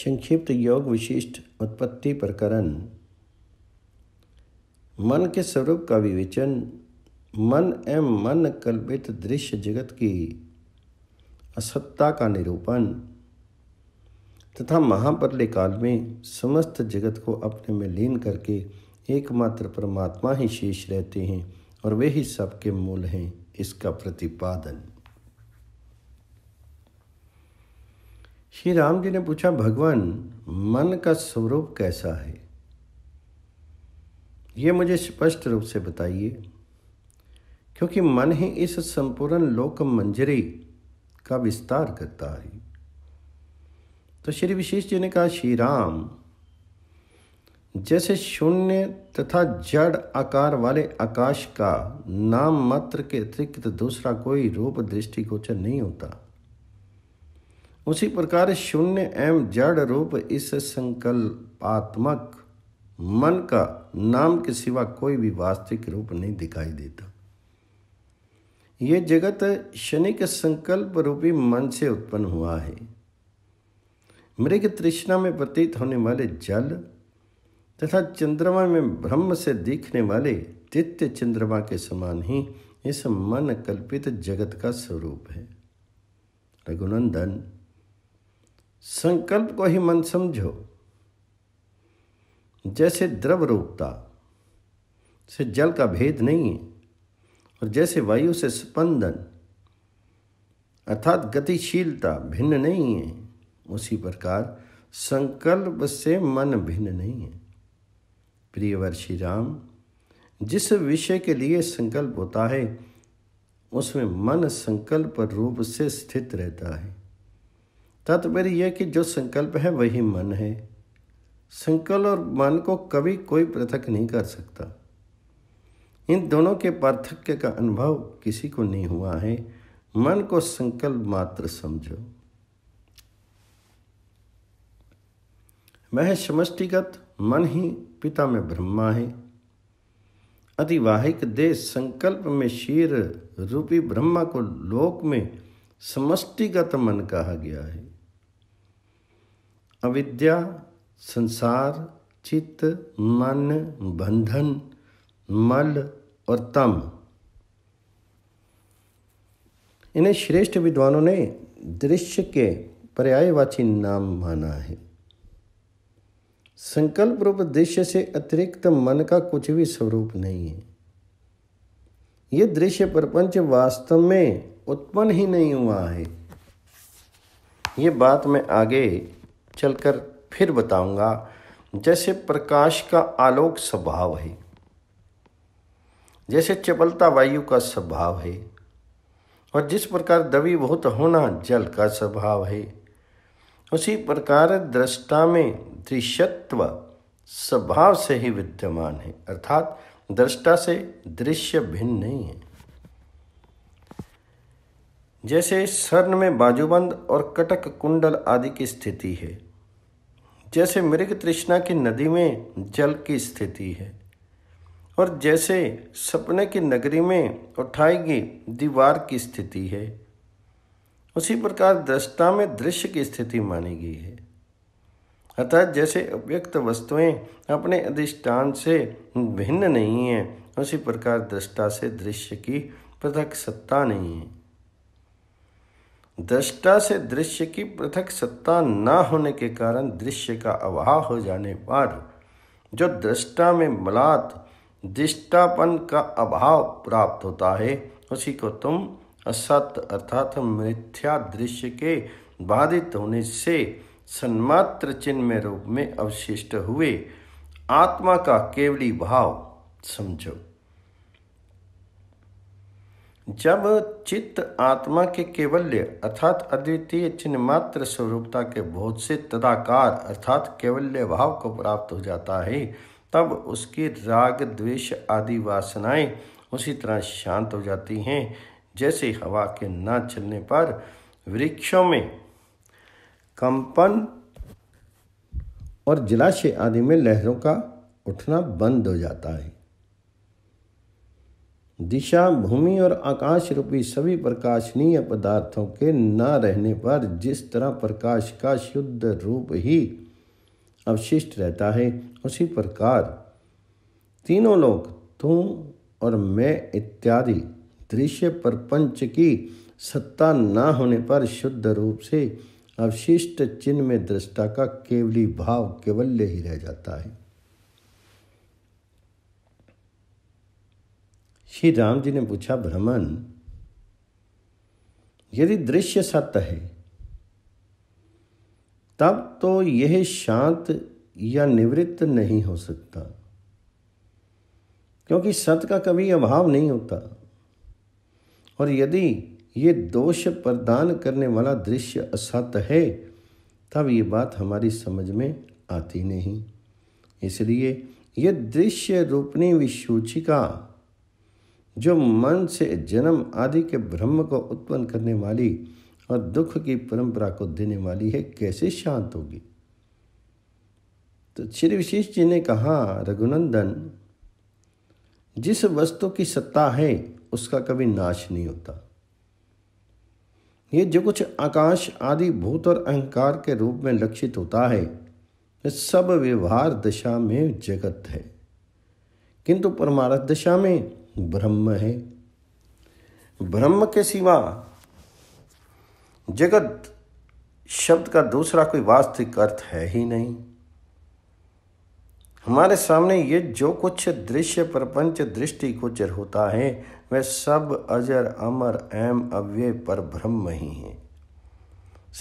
संक्षिप्त योग विशिष्ट उत्पत्ति प्रकरण मन के स्वरूप का विवेचन मन एवं मन कल्पित दृश्य जगत की असत्ता का निरूपण तथा महापरले काल में समस्त जगत को अपने में लीन करके एकमात्र परमात्मा ही शेष रहते हैं और वे ही सबके मूल हैं इसका प्रतिपादन श्री राम जी ने पूछा भगवान मन का स्वरूप कैसा है ये मुझे स्पष्ट रूप से बताइए क्योंकि मन ही इस संपूर्ण लोक मंजरी का विस्तार करता है तो श्री विशेष जी ने कहा श्री राम जैसे शून्य तथा जड़ आकार वाले आकाश का नाम मात्र के अतिरिक्त दूसरा कोई रूप दृष्टिगोचर नहीं होता उसी प्रकार शून्य एवं जड़ रूप इस संकल्पात्मक मन का नाम के सिवा कोई भी वास्तविक रूप नहीं दिखाई देता ये जगत के संकल्प रूपी मन से उत्पन्न हुआ है मृग तृष्णा में प्रतीत होने वाले जल तथा चंद्रमा में ब्रह्म से दिखने वाले तित्य चंद्रमा के समान ही इस मन कल्पित जगत का स्वरूप है रघुनंदन संकल्प को ही मन समझो जैसे द्रव रूपता से जल का भेद नहीं है और जैसे वायु से स्पंदन अर्थात गतिशीलता भिन्न नहीं है उसी प्रकार संकल्प से मन भिन्न नहीं है प्रियवर्षी राम जिस विषय के लिए संकल्प होता है उसमें मन संकल्प रूप से स्थित रहता है तात्पर्य यह कि जो संकल्प है वही मन है संकल्प और मन को कभी कोई पृथक नहीं कर सकता इन दोनों के पार्थक्य का अनुभव किसी को नहीं हुआ है मन को संकल्प मात्र समझो वह समष्टिगत मन ही पिता में ब्रह्मा है अतिवाहिक देश संकल्प में शीर रूपी ब्रह्मा को लोक में समष्टिगत मन कहा गया है अविद्या संसार चित्त मन बंधन मल और तम इन्हें श्रेष्ठ विद्वानों ने दृश्य के पर्यायवाची नाम माना है संकल्प रूप दृश्य से अतिरिक्त मन का कुछ भी स्वरूप नहीं है ये दृश्य प्रपंच वास्तव में उत्पन्न ही नहीं हुआ है ये बात मैं आगे चलकर फिर बताऊंगा जैसे प्रकाश का आलोक स्वभाव है जैसे चपलता वायु का स्वभाव है और जिस प्रकार बहुत होना जल का स्वभाव है उसी प्रकार दृष्टा में दृश्यत्व स्वभाव से ही विद्यमान है अर्थात दृष्टा से दृश्य भिन्न नहीं है जैसे स्वर्ण में बाजूबंद और कटक कुंडल आदि की स्थिति है जैसे मृग तृष्णा की नदी में जल की स्थिति है और जैसे सपने की नगरी में उठाएगी दीवार की स्थिति है उसी प्रकार दृष्टा में दृश्य की स्थिति मानी गई है अर्थात जैसे अव्यक्त वस्तुएं अपने अधिष्ठान से भिन्न नहीं है उसी प्रकार दृष्टा से दृश्य की पृथक सत्ता नहीं है दृष्टा से दृश्य की पृथक सत्ता न होने के कारण दृश्य का अभाव हो जाने पर जो दृष्टा में मलात दृष्टापन का अभाव प्राप्त होता है उसी को तुम असत अर्थात मिथ्या दृश्य के बाधित होने से सन्मात्र चिन्ह रूप में अवशिष्ट हुए आत्मा का केवली भाव समझो जब चित्त आत्मा के केवल्य अर्थात अद्वितीय चिन्ह मात्र स्वरूपता के बोध से तदाकार अर्थात केवल्य भाव को प्राप्त हो जाता है तब उसकी राग द्वेष आदि वासनाएं उसी तरह शांत हो जाती हैं जैसे हवा के न चलने पर वृक्षों में कंपन और जलाशय आदि में लहरों का उठना बंद हो जाता है दिशा भूमि और आकाश रूपी सभी प्रकाशनीय पदार्थों के न रहने पर जिस तरह प्रकाश का शुद्ध रूप ही अवशिष्ट रहता है उसी प्रकार तीनों लोग तू और मैं इत्यादि दृश्य परपंच की सत्ता न होने पर शुद्ध रूप से अवशिष्ट चिन्ह में दृष्टा का केवली भाव केवल्य ही रह जाता है श्री राम जी ने पूछा भ्रमण यदि दृश्य सत्य है तब तो यह शांत या निवृत्त नहीं हो सकता क्योंकि सत का कभी अभाव नहीं होता और यदि ये दोष प्रदान करने वाला दृश्य असत है तब ये बात हमारी समझ में आती नहीं इसलिए यह दृश्य रूपणी विसूचिका जो मन से जन्म आदि के ब्रह्म को उत्पन्न करने वाली और दुख की परंपरा को देने वाली है कैसे शांत होगी तो श्री विशेष जी ने कहा रघुनंदन जिस वस्तु की सत्ता है उसका कभी नाश नहीं होता ये जो कुछ आकाश आदि भूत और अहंकार के रूप में लक्षित होता है ये सब व्यवहार दशा में जगत है किंतु परमार्थ दशा में ब्रह्म है ब्रह्म के सिवा जगत शब्द का दूसरा कोई वास्तविक अर्थ है ही नहीं हमारे सामने ये जो कुछ दृश्य प्रपंच दृष्टि गोचर होता है वह सब अजर अमर एम अव्य पर ब्रह्म ही है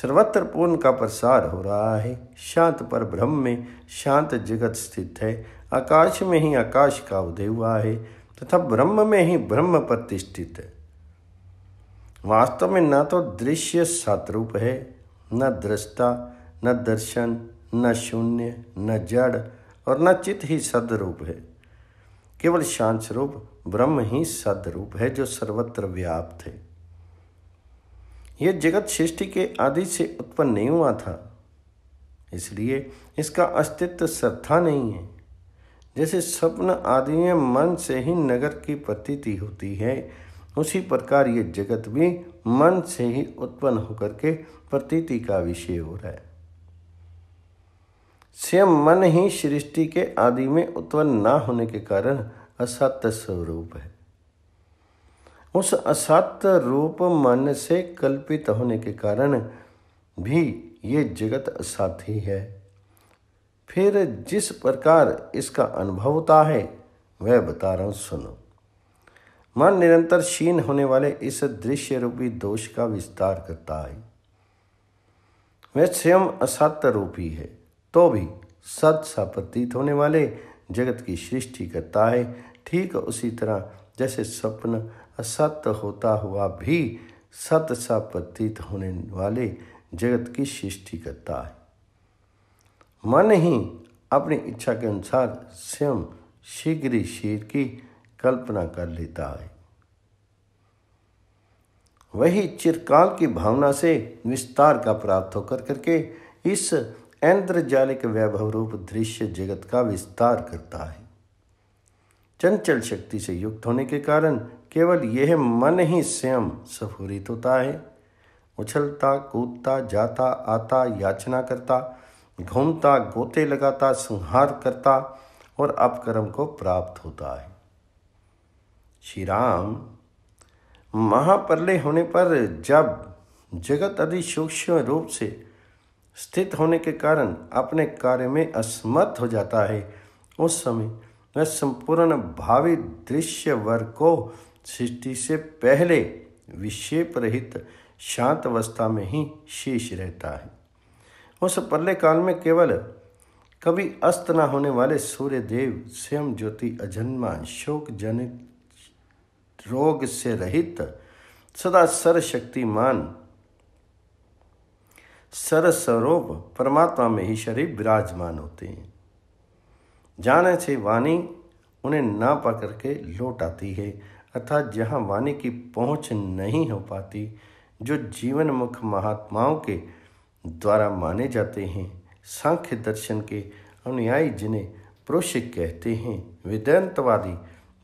सर्वत्र पूर्ण का प्रसार हो रहा है शांत पर ब्रह्म में शांत जगत स्थित है आकाश में ही आकाश का उदय हुआ है तथा ब्रह्म में ही ब्रह्म प्रतिष्ठित है वास्तव में न तो दृश्य सतरूप है न दृष्टा न दर्शन न शून्य न जड़ और न चित्त ही सदरूप है केवल शांत स्वरूप ब्रह्म ही सदरूप है जो सर्वत्र व्याप्त है यह जगत सृष्टि के आदि से उत्पन्न नहीं हुआ था इसलिए इसका अस्तित्व श्रद्धा नहीं है जैसे स्वप्न आदि में मन से ही नगर की प्रतीति होती है उसी प्रकार ये जगत भी मन से ही उत्पन्न होकर के प्रतीति का विषय हो रहा है स्वयं मन ही सृष्टि के आदि में उत्पन्न ना होने के कारण असत्य स्वरूप है उस असत्य रूप मन से कल्पित होने के कारण भी ये जगत असाध्य है फिर जिस प्रकार इसका अनुभव होता है वह बता रहा हूँ सुनो मन निरंतर क्षीण होने वाले इस दृश्य रूपी दोष का विस्तार करता है वह स्वयं असत्य रूपी है तो भी सत सा प्रतीत होने वाले जगत की सृष्टि करता है ठीक उसी तरह जैसे स्वप्न असत्य होता हुआ भी सत सा प्रतीत होने वाले जगत की सृष्टि करता है मन ही अपनी इच्छा के अनुसार स्वयं शीघ्र ही शेर की कल्पना कर लेता है वही चिरकाल की भावना से विस्तार का प्राप्त होकर करके इस ऐन्द्रजालिक वैभव रूप दृश्य जगत का विस्तार करता है चंचल शक्ति से युक्त होने के कारण केवल यह मन ही स्वयं सफुरित होता है उछलता कूदता जाता आता याचना करता घूमता गोते लगाता संहार करता और अपकर्म को प्राप्त होता है श्री राम महाप्रलय होने पर जब जगत अधि सूक्ष्म रूप से स्थित होने के कारण अपने कार्य में असमर्थ हो जाता है उस समय वह संपूर्ण भावी दृश्य वर्ग को सृष्टि से पहले विक्षेप रहित शांत अवस्था में ही शेष रहता है उस परले काल में केवल कभी अस्त न होने वाले सूर्य देव स्वयं ज्योति अजन्मा शोक जनित रोग से रहित सदा सर्वशक्तिमान सरस्वरूप परमात्मा में ही शरीर विराजमान होते हैं जाने से वाणी उन्हें ना पकड़ के लौट आती है अर्थात जहाँ वाणी की पहुँच नहीं हो पाती जो जीवन मुख महात्माओं के द्वारा माने जाते हैं सांख्य दर्शन के अनुयायी जिन्हें प्रोषिक कहते हैं वेदांतवादी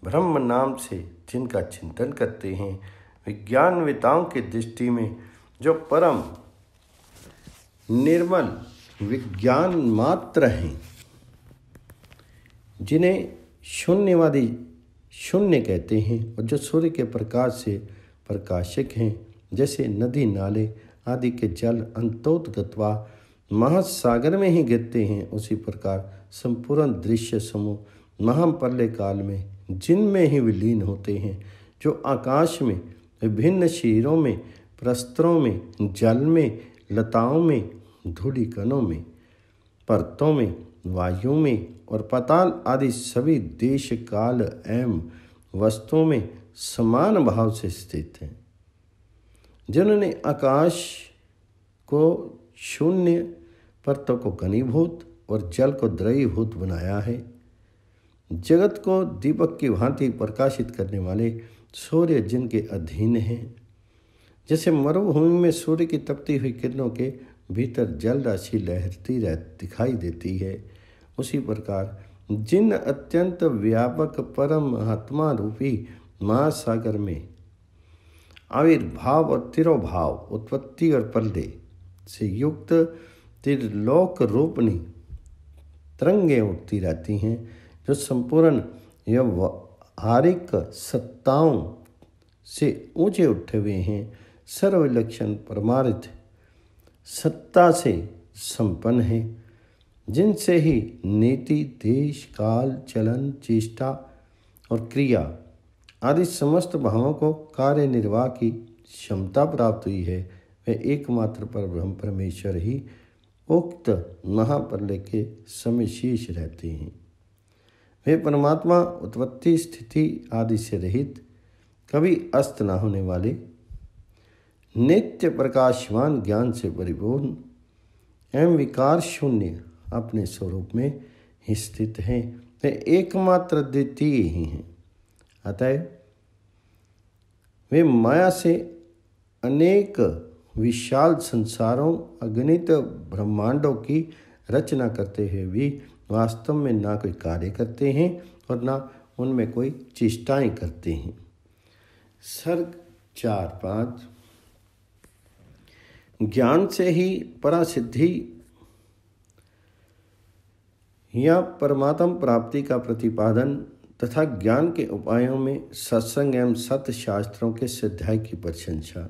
ब्रह्म नाम से जिनका चिंतन करते हैं विज्ञानविताओं की दृष्टि में जो परम निर्मल विज्ञान मात्र हैं जिन्हें शून्यवादी शून्य कहते हैं और जो सूर्य के प्रकाश से प्रकाशिक हैं जैसे नदी नाले आदि के जल अंतोत गत्वा महासागर में ही गिरते हैं उसी प्रकार संपूर्ण दृश्य समूह महाप्रलय काल में जिनमें ही विलीन होते हैं जो आकाश में विभिन्न शीरों में प्रस्त्रों में जल में लताओं में कणों में परतों में वायु में और पताल आदि सभी देश काल एवं वस्तुओं में समान भाव से स्थित हैं जिन्होंने आकाश को शून्य परतों को घनीभूत और जल को द्रवीभूत बनाया है जगत को दीपक की भांति प्रकाशित करने वाले सूर्य जिनके अधीन हैं जैसे मरुभूमि में सूर्य की तपती हुई किरणों के भीतर जल राशि लहरती रह दिखाई देती है उसी प्रकार जिन अत्यंत व्यापक परम आत्मा रूपी महासागर में आविर्भाव और तिरोभाव उत्पत्ति और पल्ले से युक्त त्रिलोक रूपणी तरंगे उठती रहती हैं जो संपूर्ण व्यवहारिक सत्ताओं से ऊंचे उठे हुए हैं सर्वलक्षण परमार्थ सत्ता से संपन्न है जिनसे ही नीति देश काल चलन चेष्टा और क्रिया आदि समस्त भावों को कार्य निर्वाह की क्षमता प्राप्त हुई है वह एकमात्र पर ब्रह्म परमेश्वर ही उक्त महाप्रलय के समय शेष रहते हैं वे परमात्मा उत्पत्ति स्थिति आदि से रहित कभी अस्त ना होने वाले नित्य प्रकाशवान ज्ञान से परिपूर्ण एवं विकार शून्य अपने स्वरूप में स्थित हैं वे एकमात्र द्वितीय ही हैं अतः वे माया से अनेक विशाल संसारों अगणित ब्रह्मांडों की रचना करते हुए भी वास्तव में ना कोई कार्य करते हैं और ना उनमें कोई चेष्टाएं करते हैं सर्ग चार पाँच ज्ञान से ही परासिद्धि या परमात्म प्राप्ति का प्रतिपादन तथा ज्ञान के उपायों में सत्संग एवं सत्य शास्त्रों के सिद्धाय की प्रशंसा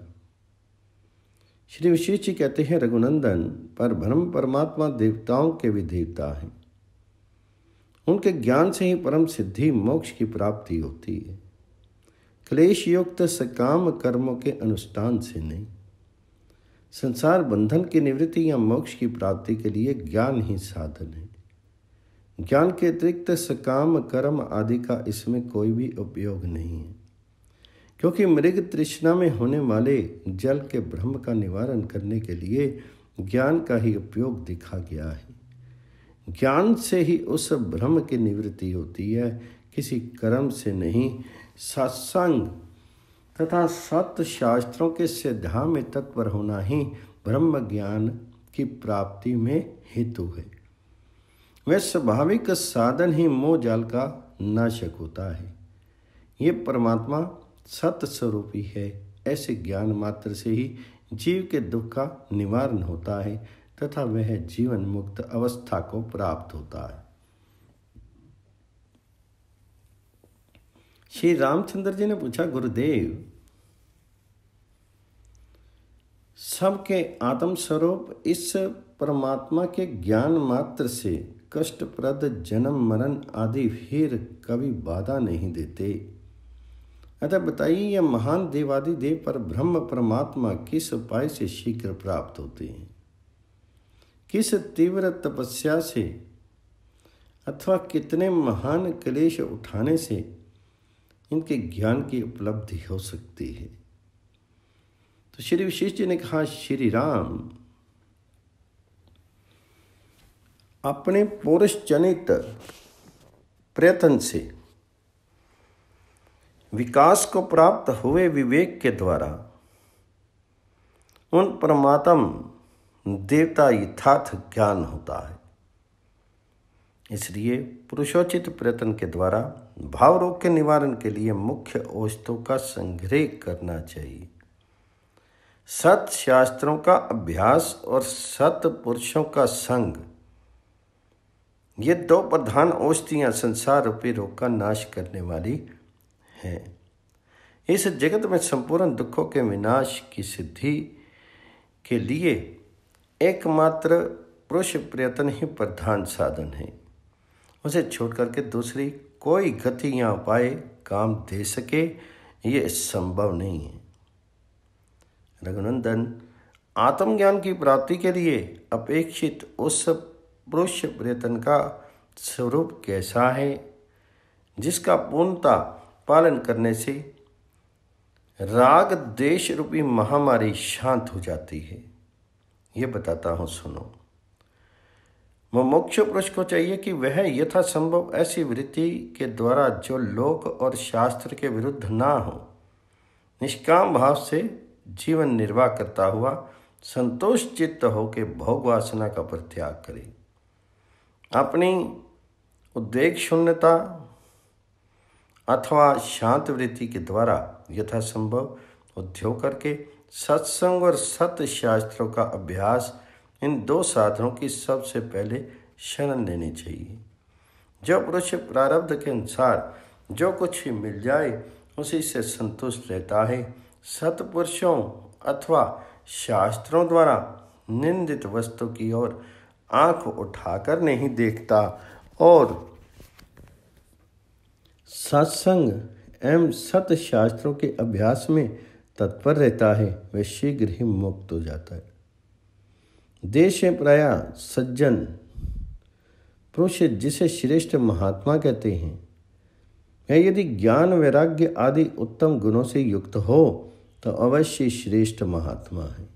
श्री विशेष जी कहते हैं रघुनंदन पर ब्रह्म परमात्मा देवताओं के भी देवता हैं उनके ज्ञान से ही परम सिद्धि मोक्ष की प्राप्ति होती है क्लेश युक्त सकाम कर्मों के अनुष्ठान से नहीं संसार बंधन की निवृत्ति या मोक्ष की प्राप्ति के लिए ज्ञान ही साधन है ज्ञान के अतिरिक्त सकाम कर्म आदि का इसमें कोई भी उपयोग नहीं है क्योंकि मृग तृष्णा में होने वाले जल के भ्रम का निवारण करने के लिए ज्ञान का ही उपयोग दिखा गया है ज्ञान से ही उस भ्रम की निवृत्ति होती है किसी कर्म से नहीं सत्संग तथा सत शास्त्रों के सिद्धा में तत्पर होना ही ब्रह्म ज्ञान की प्राप्ति में हेतु है वह स्वाभाविक साधन ही मोह जाल का नाशक होता है ये परमात्मा स्वरूपी है ऐसे ज्ञान मात्र से ही जीव के दुख का निवारण होता है तथा वह जीवन मुक्त अवस्था को प्राप्त होता है श्री रामचंद्र जी ने पूछा गुरुदेव सबके आत्म स्वरूप इस परमात्मा के ज्ञान मात्र से कष्टप्रद जन्म मरण आदि फिर कभी बाधा नहीं देते अतः बताइए यह महान देवादि देव पर ब्रह्म परमात्मा किस उपाय से शीघ्र प्राप्त होते हैं किस तीव्र तपस्या से अथवा कितने महान क्लेश उठाने से इनके ज्ञान की उपलब्धि हो सकती है तो श्री विशिष्ट जी ने कहा श्री राम अपने पुरुष जनित प्रयत्न से विकास को प्राप्त हुए विवेक के द्वारा उन परमात्म देवता यथार्थ ज्ञान होता है इसलिए पुरुषोचित प्रयत्न के द्वारा भाव रोग के निवारण के लिए मुख्य औषधों का संग्रह करना चाहिए सत शास्त्रों का अभ्यास और सत पुरुषों का संग ये दो प्रधान औषधियाँ संसार रूपी रोग का नाश करने वाली हैं इस जगत में संपूर्ण दुखों के विनाश की सिद्धि के लिए एकमात्र पुरुष प्रयत्न ही प्रधान साधन है उसे छोड़ करके दूसरी कोई गति या उपाय काम दे सके ये संभव नहीं है रघुनंदन आत्मज्ञान की प्राप्ति के लिए अपेक्षित उस पुरुष प्रयत्न का स्वरूप कैसा है जिसका पूर्णता पालन करने से राग देश रूपी महामारी शांत हो जाती है यह बताता हूं सुनो मुख्य पुरुष को चाहिए कि वह यथासंभव ऐसी वृत्ति के द्वारा जो लोक और शास्त्र के विरुद्ध ना हो निष्काम भाव से जीवन निर्वाह करता हुआ संतोष चित्त होकर भोग वासना का प्रत्याग करें अपनी उद्वेग शून्यता अथवा शांत वृत्ति के द्वारा यथासंभव उद्योग करके सत्संग और सत्य शास्त्रों का अभ्यास इन दो साधनों की सबसे पहले शरण लेनी चाहिए जो पुरुष प्रारब्ध के अनुसार जो कुछ मिल जाए उसी से संतुष्ट रहता है सतपुरुषों अथवा शास्त्रों द्वारा निंदित वस्तु की ओर आंख उठाकर नहीं देखता और सत्संग एवं सत शास्त्रों के अभ्यास में तत्पर रहता है वह शीघ्र ही मुक्त हो जाता है देश प्राय सज्जन पुरुष जिसे श्रेष्ठ महात्मा कहते हैं वह यदि ज्ञान वैराग्य आदि उत्तम गुणों से युक्त हो तो अवश्य श्रेष्ठ महात्मा है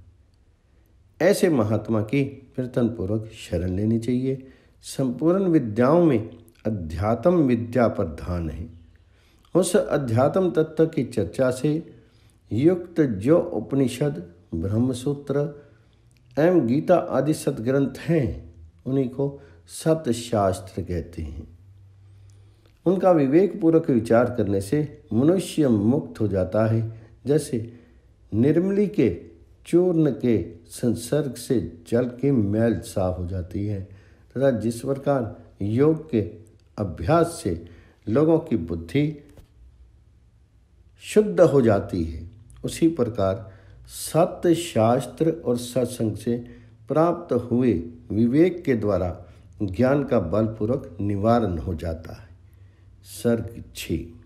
ऐसे महात्मा की प्रतन पूर्वक शरण लेनी चाहिए संपूर्ण विद्याओं में अध्यात्म विद्या पर ध्यान है उस अध्यात्म तत्व की चर्चा से युक्त जो उपनिषद ब्रह्मसूत्र एवं गीता आदि सदग्रंथ हैं उन्हीं को सतशास्त्र कहते हैं उनका विवेकपूर्वक विचार करने से मनुष्य मुक्त हो जाता है जैसे निर्मली के चूर्ण के संसर्ग से जल की मैल साफ हो जाती है तथा जिस प्रकार योग के अभ्यास से लोगों की बुद्धि शुद्ध हो जाती है उसी प्रकार सत्य शास्त्र और सत्संग से प्राप्त हुए विवेक के द्वारा ज्ञान का बलपूर्वक निवारण हो जाता है सर्ग छी